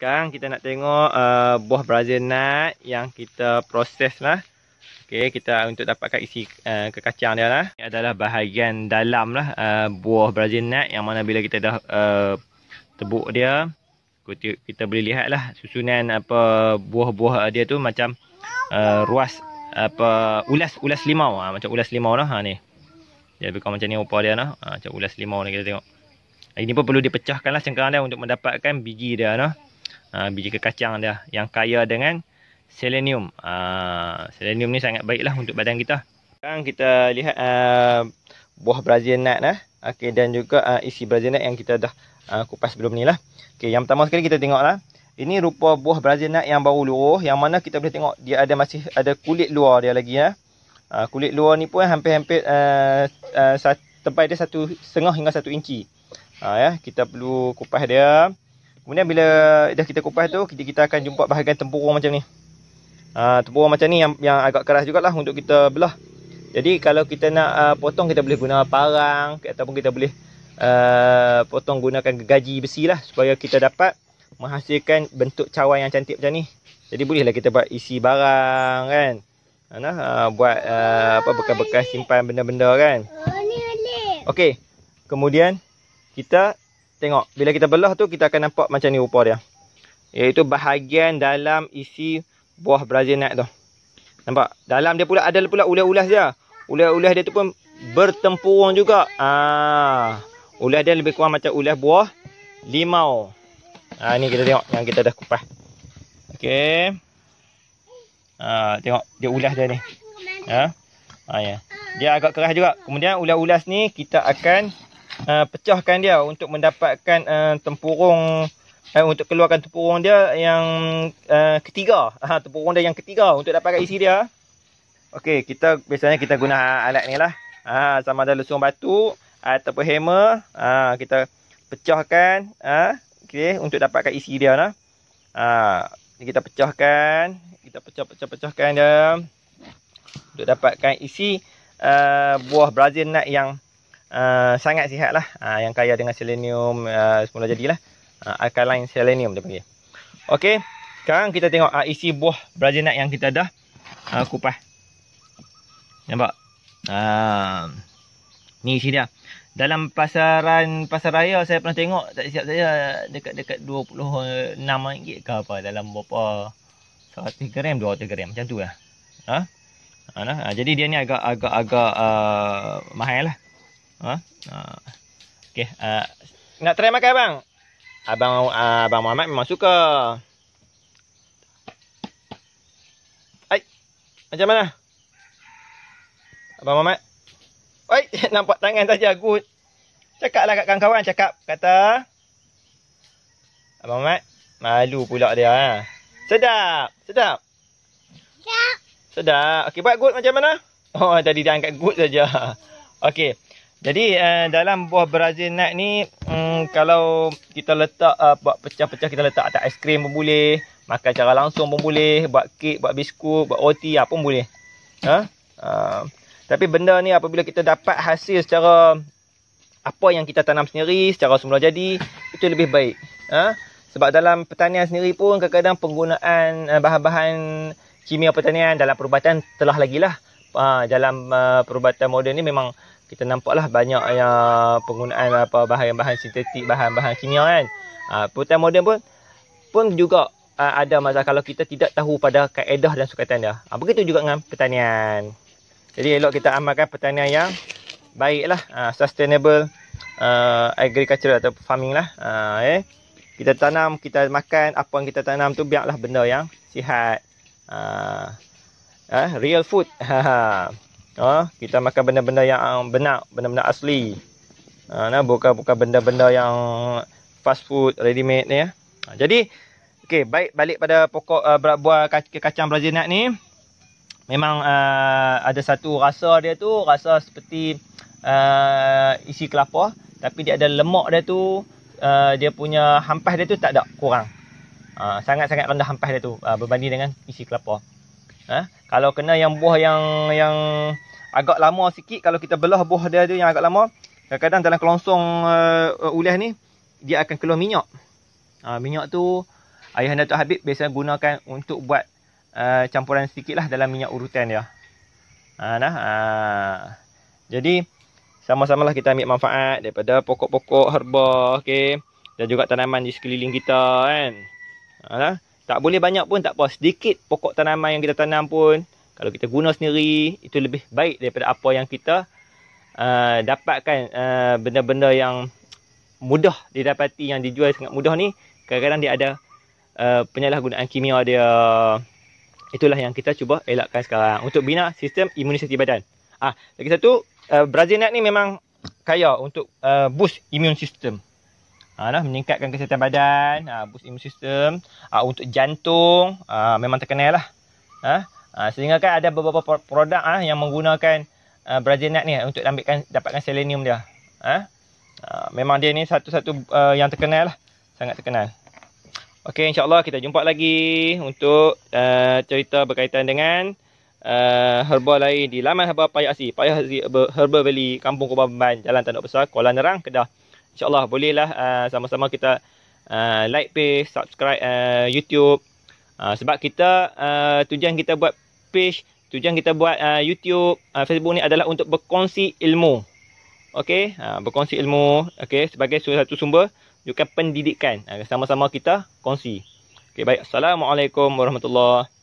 sekarang kita nak tengok uh, buah brazil nut yang kita proses lah. Okay, kita untuk dapatkan isi uh, kekacang dia lah. Ini adalah bahagian dalam lah uh, buah brazil nut yang mana bila kita dah uh, tebuk dia. Kita boleh lihat lah susunan apa buah-buah dia tu macam uh, ruas apa ulas ulas limau. Ha, macam ulas limau lah ha, ni. Dia lebih macam ni rupa dia lah. Ha, macam ulas limau ni kita tengok. Ini pun perlu dipecahkan lah cengkang dia untuk mendapatkan biji dia lah. No? Ha, biji kekacang dia yang kaya dengan selenium. Uh, selenium ni sangat baiklah untuk badan kita. Sekarang kita lihat uh, buah Brazil nut lah. Okay, dan juga uh, isi Brazil nut yang kita dah uh, kupas sebelum ni lah. Okay, yang pertama sekali kita tengok lah. Ini rupa buah Brazil nut yang baru luruh. Yang mana kita boleh tengok dia ada masih ada kulit luar dia lagi lah. Uh, kulit luar ni pun hampir-hampir uh, uh, tebal dia satu setengah hingga satu inci. Uh, ya, kita perlu kupas dia. Kemudian bila dah kita kupas tu kita kita akan jumpa bahagian tempurung macam ni. Ha, ah, tempurung macam ni yang yang agak keras jugalah untuk kita belah. Jadi kalau kita nak uh, potong kita boleh guna parang ataupun kita boleh uh, potong gunakan gergaji besi lah supaya kita dapat menghasilkan bentuk cawan yang cantik macam ni. Jadi bolehlah kita buat isi barang kan. Ana uh, buat uh, apa bekas-bekas simpan benda-benda kan. Oh ni boleh. Okey. Kemudian kita Tengok, bila kita belah tu kita akan nampak macam ni rupa dia. Iaitu bahagian dalam isi buah Brazil nut tu. Nampak? Dalam dia pula ada pula ulas-ulas dia. Ulas-ulas dia tu pun bertempurung juga. Ah, ulas dia lebih kurang macam ulas buah limau. Ah, ni kita tengok yang kita dah kupas. Okay, Ah, ha, tengok dia ulas dia ni. Ha? Ah, ya. Dia agak keras juga. Kemudian ulas-ulas ni kita akan Uh, pecahkan dia untuk mendapatkan uh, tempurung uh, untuk keluarkan tempurung dia yang uh, ketiga uh, tempurung dia yang ketiga untuk dapatkan isi dia Okey, kita biasanya kita guna alat ni lah uh, sama ada lesung batu ataupun hammer uh, kita pecahkan uh, okay, untuk dapatkan isi dia nah. uh, kita pecahkan kita pecah-pecah-pecahkan dia untuk dapatkan isi uh, buah brazil nut yang Ah, sangat sihat lah uh, ah, yang kaya dengan selenium uh, semula jadilah uh, alkaline selenium dia panggil ok sekarang kita tengok uh, isi buah brazil nut yang kita dah uh, kupas nampak uh, ni isi dia dalam pasaran pasar raya saya pernah tengok tak siap saya dekat-dekat 26 ringgit ke apa dalam berapa 100 gram 200 gram macam tu lah ha? Ha, nah? ha, jadi dia ni agak agak agak uh, mahal lah Ha? ha? Okey, uh, nak try makan bang? Abang uh, Abang Muhammad memang suka. Ai. Macam mana? Abang Muhammad. Oi, nampak tangan saja good. Cakaplah kat kawan-kawan, cakap kata Abang Muhammad malu pula dia. Ha? Sedap, sedap. Sedap. Sedap. Okey, buat good macam mana? Oh, tadi dia angkat good saja. Okey. Jadi uh, dalam buah Brazil nut ni um, kalau kita letak uh, buat pecah-pecah kita letak atas aiskrim pun boleh, makan secara langsung pun boleh, buat kek, buat biskut, buat roti apa pun boleh. Ha? Uh, tapi benda ni apabila kita dapat hasil secara apa yang kita tanam sendiri secara semula jadi itu lebih baik. Ha? Sebab dalam pertanian sendiri pun kadang-kadang penggunaan eh, bahan-bahan kimia pertanian dalam perubatan telah lagilah. Ha, dalam uh, perubatan moden ni memang kita nampaklah banyak yang penggunaan apa bahan-bahan sintetik, bahan-bahan kimia kan. Ah uh, moden pun pun juga uh, ada masalah kalau kita tidak tahu pada kaedah dan sukatan dia. Ha, begitu juga dengan pertanian. Jadi elok kita amalkan pertanian yang baiklah, uh, sustainable uh, agriculture atau farming lah. Uh, eh. Kita tanam, kita makan, apa yang kita tanam tu biarlah benda yang sihat. Uh, uh, real food. ha? kita makan benda-benda yang ah, benar, benda-benda asli. Ah, ha, nah, bukan bukan benda-benda yang fast food, ready made ni ya. Ha, jadi okey, baik balik pada pokok uh, buah kacang Brazil nut ni. Memang uh, ada satu rasa dia tu, rasa seperti uh, isi kelapa, tapi dia ada lemak dia tu, uh, dia punya hampas dia tu tak ada kurang. Sangat-sangat uh, rendah hampas dia tu uh, berbanding dengan isi kelapa. Ha? Kalau kena yang buah yang yang agak lama sikit kalau kita belah buah dia tu yang agak lama, kadang-kadang dalam kelongsong uh, ulas ni dia akan keluar minyak. Ha, minyak tu ayah anda Tok Habib biasa gunakan untuk buat uh, campuran sikit lah dalam minyak urutan dia. Ha, nah, ha. Jadi sama-sama lah kita ambil manfaat daripada pokok-pokok herba okay? dan juga tanaman di sekeliling kita kan. Ha, nah. Tak boleh banyak pun tak apa. Sedikit pokok tanaman yang kita tanam pun. Kalau kita guna sendiri. Itu lebih baik daripada apa yang kita uh, dapatkan. Uh, benda-benda uh, yang mudah didapati. Yang dijual sangat mudah ni. Kadang-kadang dia ada uh, penyalahgunaan kimia dia. Itulah yang kita cuba elakkan sekarang. Untuk bina sistem imunisasi badan. Ah, Lagi satu. Uh, Brazil nut ni memang kaya untuk uh, boost imun sistem. Ah, lah meningkatkan kesihatan badan, ha, boost immune system, ha, untuk jantung ha, memang terkenal lah. Ha, sehingga kan ada beberapa produk ah yang menggunakan ha, Brazil nut ni untuk ambilkan dapatkan selenium dia. Ha, ha, memang dia ni satu-satu uh, yang terkenal lah. Sangat terkenal. Okey insyaAllah kita jumpa lagi untuk uh, cerita berkaitan dengan uh, herba lain di laman herba Payah Asi. Payah Asi Herba Valley, Kampung Kubah Beban, Jalan Tanduk Besar, Kuala Nerang, Kedah. InsyaAllah bolehlah uh, sama-sama kita uh, like page, subscribe uh, YouTube. Uh, sebab kita, uh, tujuan kita buat page, tujuan kita buat uh, YouTube, uh, Facebook ni adalah untuk berkongsi ilmu. Okay, uh, berkongsi ilmu okay, sebagai satu sumber juga pendidikan. Uh, sama-sama kita kongsi. Okay, baik. Assalamualaikum warahmatullahi